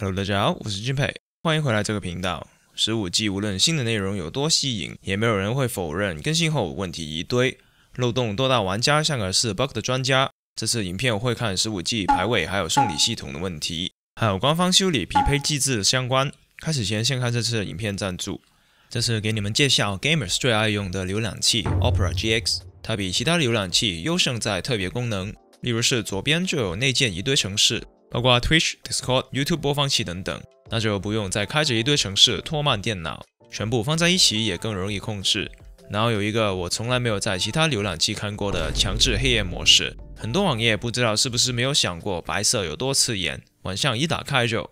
Hello，大家好，我是金佩，欢迎回来这个频道。十五季无论新的内容有多吸引，也没有人会否认更新后问题一堆，漏洞多到玩家像个是 bug 的专家。这次影片我会看十五季排位，还有送礼系统的问题，还有官方修理匹配机制相关。开始前先看这次的影片赞助，这次给你们介绍 gamers 最爱用的浏览器 Opera GX，它比其他浏览器优胜在特别功能，例如是左边就有内建一堆城市。包括 Twitch、Discord、YouTube 播放器等等，那就不用再开着一堆程式拖慢电脑，全部放在一起也更容易控制。然后有一个我从来没有在其他浏览器看过的强制黑夜模式，很多网页不知道是不是没有想过白色有多刺眼，晚上一打开就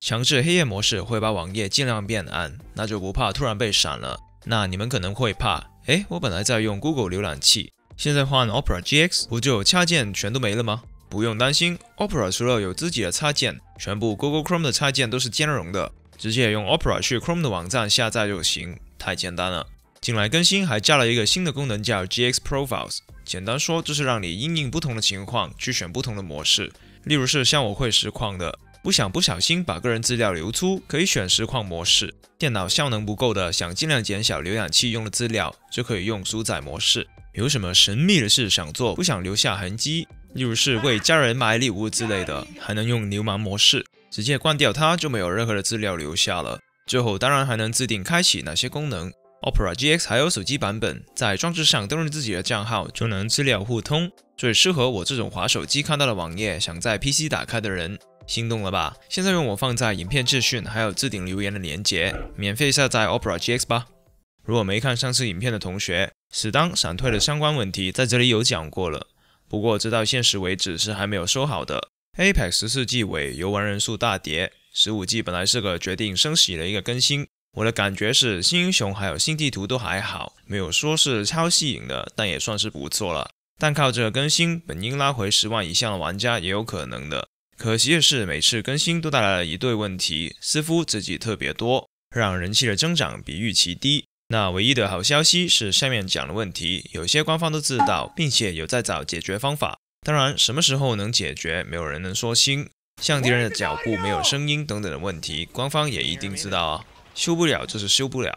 强制黑夜模式会把网页尽量变暗，那就不怕突然被闪了。那你们可能会怕，哎，我本来在用 Google 浏览器，现在换 Opera GX，不就插件全都没了吗？不用担心，Opera 除了有自己的插件，全部 Google Chrome 的插件都是兼容的，直接用 Opera 去 Chrome 的网站下载就行，太简单了。近来更新还加了一个新的功能叫 GX Profiles，简单说就是让你因应不同的情况去选不同的模式。例如是像我会实况的，不想不小心把个人资料流出，可以选实况模式；电脑效能不够的，想尽量减小浏览器用的资料，就可以用书载模式。有什么神秘的事想做，不想留下痕迹？例如是为家人买礼物之类的，还能用流氓模式直接关掉它，就没有任何的资料留下了。最后当然还能自定开启哪些功能。Opera GX 还有手机版本，在装置上登录自己的账号就能资料互通，最适合我这种滑手机看到的网页想在 PC 打开的人，心动了吧？现在用我放在影片资讯还有置顶留言的链接，免费下载 Opera GX 吧。如果没看上次影片的同学，死当闪退的相关问题在这里有讲过了。不过，直到现实为止是还没有收好的。Apex 十四季尾游玩人数大跌，十五季本来是个决定升死的一个更新。我的感觉是新英雄还有新地图都还好，没有说是超吸引的，但也算是不错了。但靠这个更新，本应拉回十万以上的玩家也有可能的。可惜的是，每次更新都带来了一堆问题，似乎自己特别多，让人气的增长比预期低。那唯一的好消息是，下面讲的问题有些官方都知道，并且有在找解决方法。当然，什么时候能解决，没有人能说清。像敌人的脚步没有声音等等的问题，官方也一定知道啊。修不了就是修不了。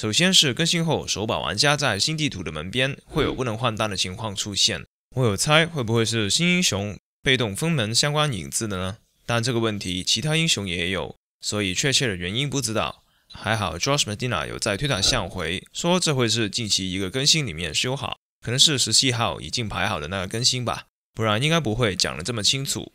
首先是更新后，手把玩家在新地图的门边会有不能换弹的情况出现。我有猜会不会是新英雄被动封门相关影子的呢？但这个问题其他英雄也有，所以确切的原因不知道。还好，Josh Medina 有在推特向回说，这会是近期一个更新里面修好，可能是十七号已经排好的那个更新吧，不然应该不会讲得这么清楚。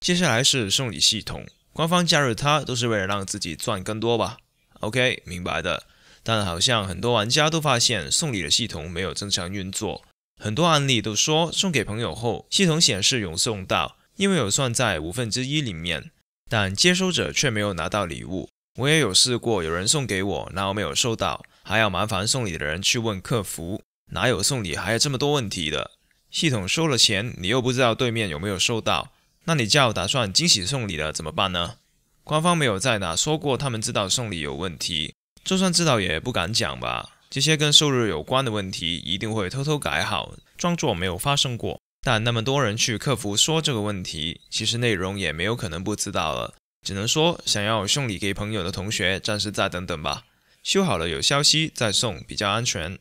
接下来是送礼系统，官方加入它都是为了让自己赚更多吧？OK，明白的。但好像很多玩家都发现送礼的系统没有正常运作，很多案例都说送给朋友后，系统显示有送到，因为有算在五分之一里面，但接收者却没有拿到礼物。我也有试过，有人送给我，然后没有收到，还要麻烦送礼的人去问客服，哪有送礼还有这么多问题的？系统收了钱，你又不知道对面有没有收到，那你叫打算惊喜送礼的怎么办呢？官方没有在哪说过他们知道送礼有问题，就算知道也不敢讲吧？这些跟收入有关的问题，一定会偷偷改好，装作没有发生过。但那么多人去客服说这个问题，其实内容也没有可能不知道了。只能说，想要送礼给朋友的同学，暂时再等等吧。修好了有消息再送比较安全。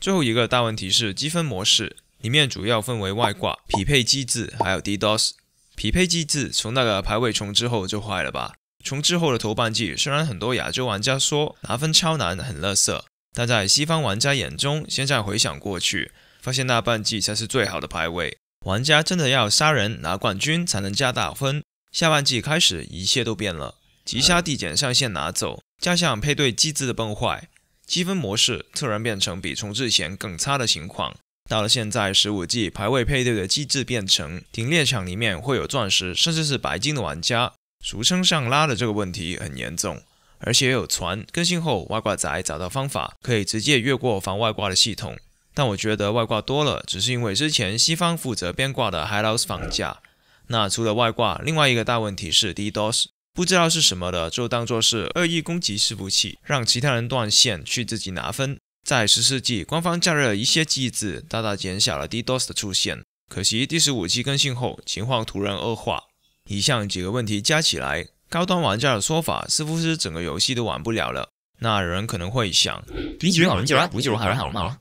最后一个大问题是积分模式，里面主要分为外挂、匹配机制，还有 DDoS。匹配机制从那个排位重置后就坏了吧？重置后的头半季，虽然很多亚洲玩家说拿分超难，很垃圾，但在西方玩家眼中，现在回想过去，发现那半季才是最好的排位。玩家真的要杀人拿冠军才能加大分。下半季开始，一切都变了。击杀递减上限拿走，加上配对机制的崩坏，积分模式突然变成比重置前更差的情况。到了现在，十五季排位配对的机制变成顶猎场里面会有钻石甚至是白金的玩家，俗称上拉的这个问题很严重，而且有传更新后外挂仔找到方法可以直接越过防外挂的系统。但我觉得外挂多了，只是因为之前西方负责编挂的 l o s 放假。那除了外挂，另外一个大问题是 DDoS，不知道是什么的，就当做是恶意攻击服器，让其他人断线去自己拿分。在十四季，官方加入了一些机制，大大减少了 DDoS 的出现。可惜第十五季更新后，情况突然恶化。以上几个问题加起来，高端玩家的说法似乎是整个游戏都玩不了了？那人可能会想，你几季好人就不就是好人好吗？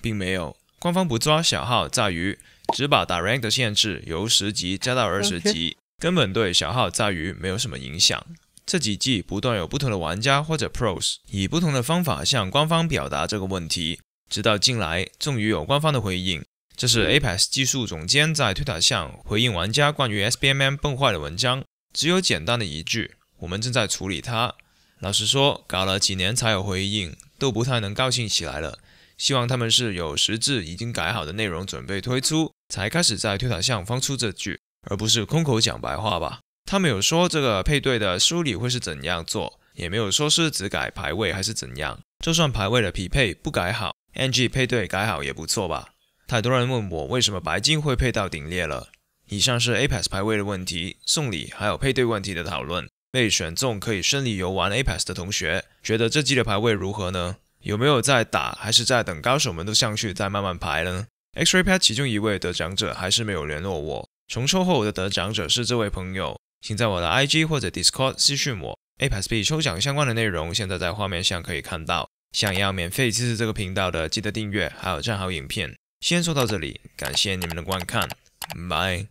并没有，官方不抓小号在于只把打 rank 的限制由十级加到二十级，根本对小号炸鱼没有什么影响。这几季不断有不同的玩家或者 pros 以不同的方法向官方表达这个问题，直到近来终于有官方的回应。这是 Apex 技术总监在推特上回应玩家关于 SBMM 崩坏的文章，只有简单的一句：“我们正在处理它。”老实说，搞了几年才有回应，都不太能高兴起来了。希望他们是有实质已经改好的内容准备推出，才开始在推塔上放出这句，而不是空口讲白话吧。他没有说这个配对的梳理会是怎样做，也没有说是只改排位还是怎样。就算排位的匹配不改好，NG 配对改好也不错吧。太多人问我为什么白金会配到顶裂了。以上是 Apex 排位的问题、送礼还有配对问题的讨论。被选中可以顺利游玩 Apex 的同学，觉得这季的排位如何呢？有没有在打，还是在等高手们都上去再慢慢排呢？Xraypad 其中一位得奖者还是没有联络我。重抽后的得奖者是这位朋友，请在我的 IG 或者 Discord 私讯我。Apassb 抽奖相关的内容现在在画面上可以看到。想要免费支持这个频道的，记得订阅，还有站好影片。先说到这里，感谢你们的观看，拜。